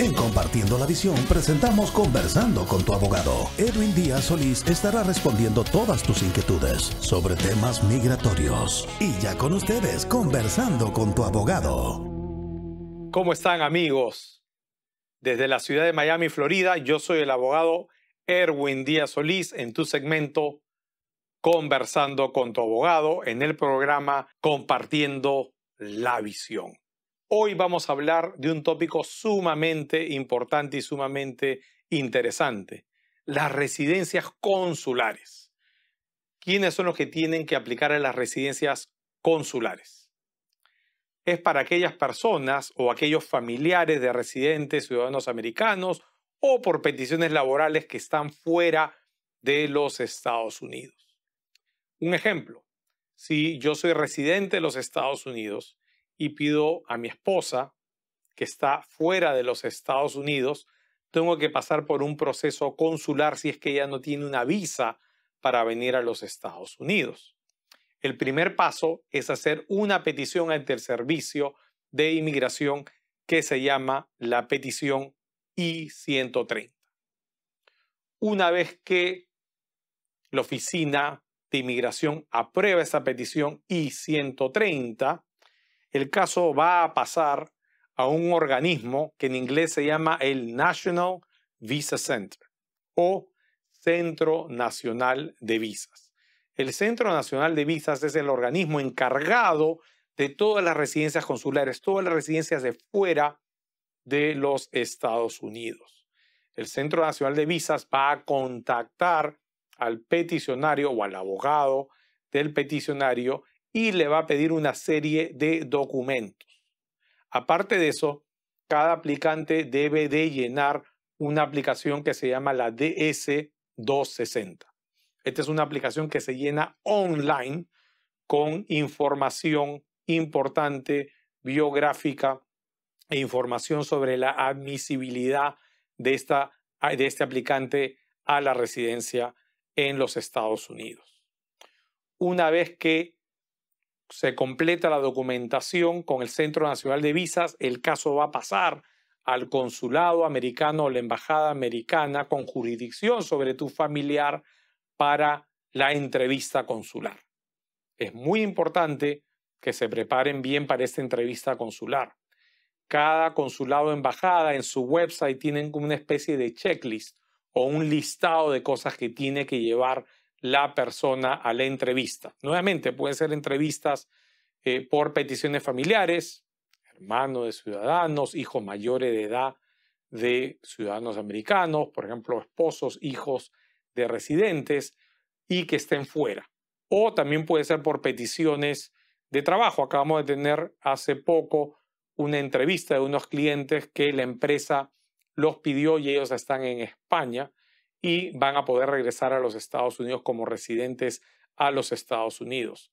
En Compartiendo la Visión presentamos Conversando con tu abogado. Edwin Díaz Solís estará respondiendo todas tus inquietudes sobre temas migratorios. Y ya con ustedes, Conversando con tu abogado. ¿Cómo están amigos? Desde la ciudad de Miami, Florida, yo soy el abogado Erwin Díaz Solís en tu segmento Conversando con tu abogado en el programa Compartiendo la Visión. Hoy vamos a hablar de un tópico sumamente importante y sumamente interesante, las residencias consulares. ¿Quiénes son los que tienen que aplicar a las residencias consulares? Es para aquellas personas o aquellos familiares de residentes ciudadanos americanos o por peticiones laborales que están fuera de los Estados Unidos. Un ejemplo, si yo soy residente de los Estados Unidos y pido a mi esposa, que está fuera de los Estados Unidos, tengo que pasar por un proceso consular si es que ella no tiene una visa para venir a los Estados Unidos. El primer paso es hacer una petición ante el servicio de inmigración que se llama la petición I-130. Una vez que la oficina de inmigración aprueba esa petición I-130, el caso va a pasar a un organismo que en inglés se llama el National Visa Center o Centro Nacional de Visas. El Centro Nacional de Visas es el organismo encargado de todas las residencias consulares, todas las residencias de fuera de los Estados Unidos. El Centro Nacional de Visas va a contactar al peticionario o al abogado del peticionario y le va a pedir una serie de documentos. Aparte de eso, cada aplicante debe de llenar una aplicación que se llama la DS260. Esta es una aplicación que se llena online con información importante, biográfica e información sobre la admisibilidad de, esta, de este aplicante a la residencia en los Estados Unidos. Una vez que se completa la documentación con el Centro Nacional de Visas, el caso va a pasar al consulado americano o la embajada americana con jurisdicción sobre tu familiar para la entrevista consular. Es muy importante que se preparen bien para esta entrevista consular. Cada consulado o embajada en su website tienen una especie de checklist o un listado de cosas que tiene que llevar la persona a la entrevista. Nuevamente, pueden ser entrevistas eh, por peticiones familiares, hermanos de ciudadanos, hijos mayores de edad de ciudadanos americanos, por ejemplo, esposos, hijos de residentes y que estén fuera. O también puede ser por peticiones de trabajo. Acabamos de tener hace poco una entrevista de unos clientes que la empresa los pidió y ellos están en España y van a poder regresar a los Estados Unidos como residentes a los Estados Unidos.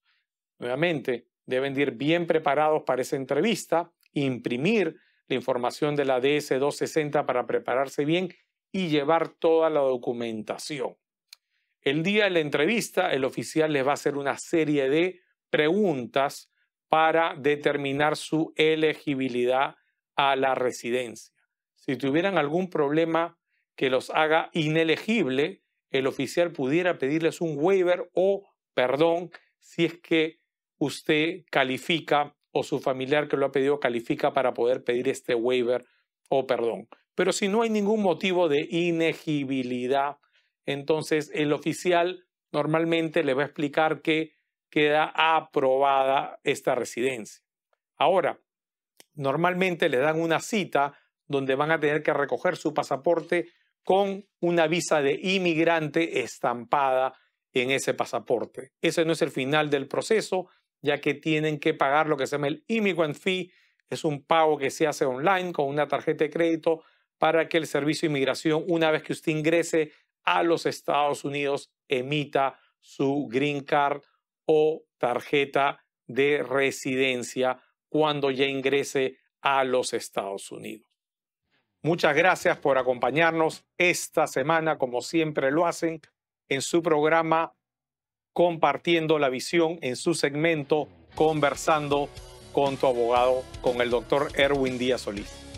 Nuevamente, deben ir bien preparados para esa entrevista, imprimir la información de la DS-260 para prepararse bien y llevar toda la documentación. El día de la entrevista, el oficial les va a hacer una serie de preguntas para determinar su elegibilidad a la residencia. Si tuvieran algún problema que los haga inelegible, el oficial pudiera pedirles un waiver o perdón si es que usted califica o su familiar que lo ha pedido califica para poder pedir este waiver o perdón. Pero si no hay ningún motivo de inegibilidad, entonces el oficial normalmente le va a explicar que queda aprobada esta residencia. Ahora, normalmente le dan una cita donde van a tener que recoger su pasaporte con una visa de inmigrante estampada en ese pasaporte. Ese no es el final del proceso, ya que tienen que pagar lo que se llama el immigrant fee. Es un pago que se hace online con una tarjeta de crédito para que el Servicio de Inmigración, una vez que usted ingrese a los Estados Unidos, emita su green card o tarjeta de residencia cuando ya ingrese a los Estados Unidos. Muchas gracias por acompañarnos esta semana, como siempre lo hacen, en su programa Compartiendo la Visión, en su segmento Conversando con tu abogado, con el doctor Erwin Díaz Solís.